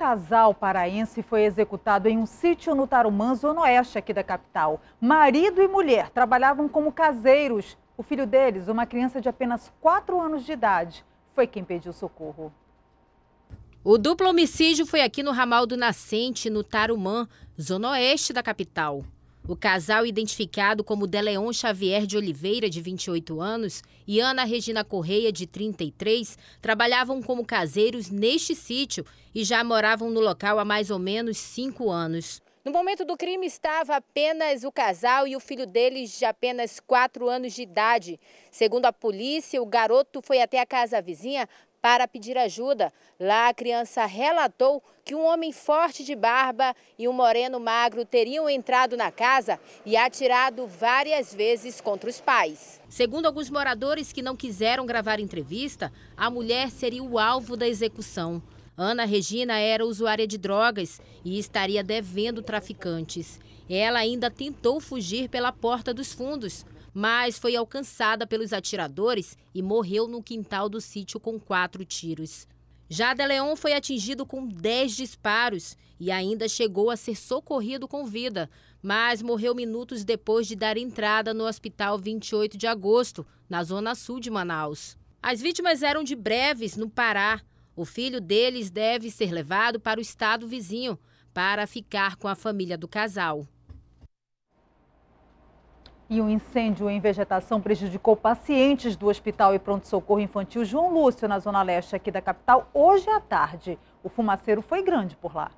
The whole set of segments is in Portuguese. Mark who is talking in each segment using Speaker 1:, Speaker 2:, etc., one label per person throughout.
Speaker 1: casal paraense foi executado em um sítio no Tarumã, zona oeste aqui da capital. Marido e mulher trabalhavam como caseiros. O filho deles, uma criança de apenas 4 anos de idade, foi quem pediu socorro.
Speaker 2: O duplo homicídio foi aqui no ramal do Nascente, no Tarumã, zona oeste da capital. O casal, identificado como Deleon Xavier de Oliveira, de 28 anos, e Ana Regina Correia, de 33, trabalhavam como caseiros neste sítio e já moravam no local há mais ou menos cinco anos. No momento do crime estava apenas o casal e o filho deles de apenas quatro anos de idade. Segundo a polícia, o garoto foi até a casa vizinha para pedir ajuda. Lá a criança relatou que um homem forte de barba e um moreno magro teriam entrado na casa e atirado várias vezes contra os pais. Segundo alguns moradores que não quiseram gravar entrevista, a mulher seria o alvo da execução. Ana Regina era usuária de drogas e estaria devendo traficantes. Ela ainda tentou fugir pela porta dos fundos, mas foi alcançada pelos atiradores e morreu no quintal do sítio com quatro tiros. Já Deleon foi atingido com dez disparos e ainda chegou a ser socorrido com vida, mas morreu minutos depois de dar entrada no hospital 28 de agosto, na zona sul de Manaus. As vítimas eram de Breves, no Pará. O filho deles deve ser levado para o estado vizinho para ficar com a família do casal.
Speaker 1: E um incêndio em vegetação prejudicou pacientes do Hospital e Pronto-Socorro Infantil João Lúcio, na Zona Leste aqui da capital, hoje à tarde. O fumaceiro foi grande por lá.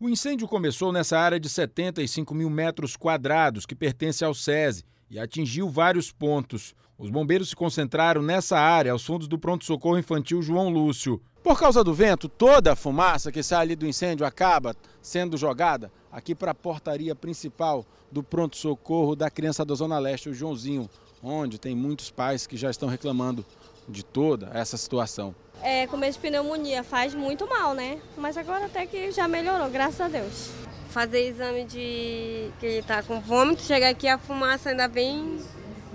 Speaker 3: O incêndio começou nessa área de 75 mil metros quadrados que pertence ao SESI e atingiu vários pontos. Os bombeiros se concentraram nessa área, aos fundos do Pronto-Socorro Infantil João Lúcio. Por causa do vento, toda a fumaça que sai ali do incêndio acaba sendo jogada aqui para a portaria principal do pronto-socorro da criança da Zona Leste, o Joãozinho, onde tem muitos pais que já estão reclamando de toda essa situação.
Speaker 2: É, começo de pneumonia faz muito mal, né? Mas agora até que já melhorou, graças a Deus. Fazer exame de que ele está com vômito, chegar aqui a fumaça ainda bem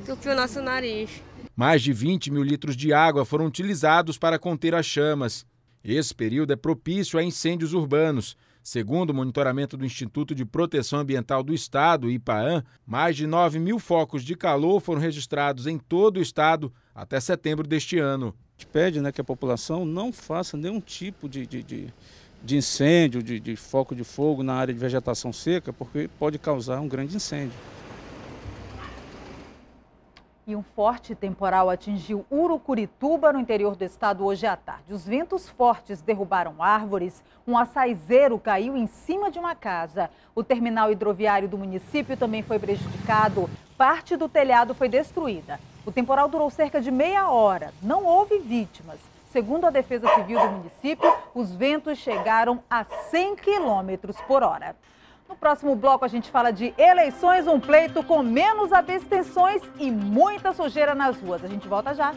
Speaker 2: do que o nosso nariz.
Speaker 3: Mais de 20 mil litros de água foram utilizados para conter as chamas. Esse período é propício a incêndios urbanos. Segundo o monitoramento do Instituto de Proteção Ambiental do Estado, IPAAM, mais de 9 mil focos de calor foram registrados em todo o estado até setembro deste ano. A gente pede né, que a população não faça nenhum tipo de, de, de, de incêndio, de, de foco de fogo na área de vegetação seca, porque pode causar um grande incêndio.
Speaker 1: E um forte temporal atingiu Urucurituba, no interior do estado, hoje à tarde. Os ventos fortes derrubaram árvores, um açaizeiro caiu em cima de uma casa. O terminal hidroviário do município também foi prejudicado, parte do telhado foi destruída. O temporal durou cerca de meia hora, não houve vítimas. Segundo a Defesa Civil do município, os ventos chegaram a 100 km por hora. No próximo bloco a gente fala de eleições, um pleito com menos abstenções e muita sujeira nas ruas. A gente volta já.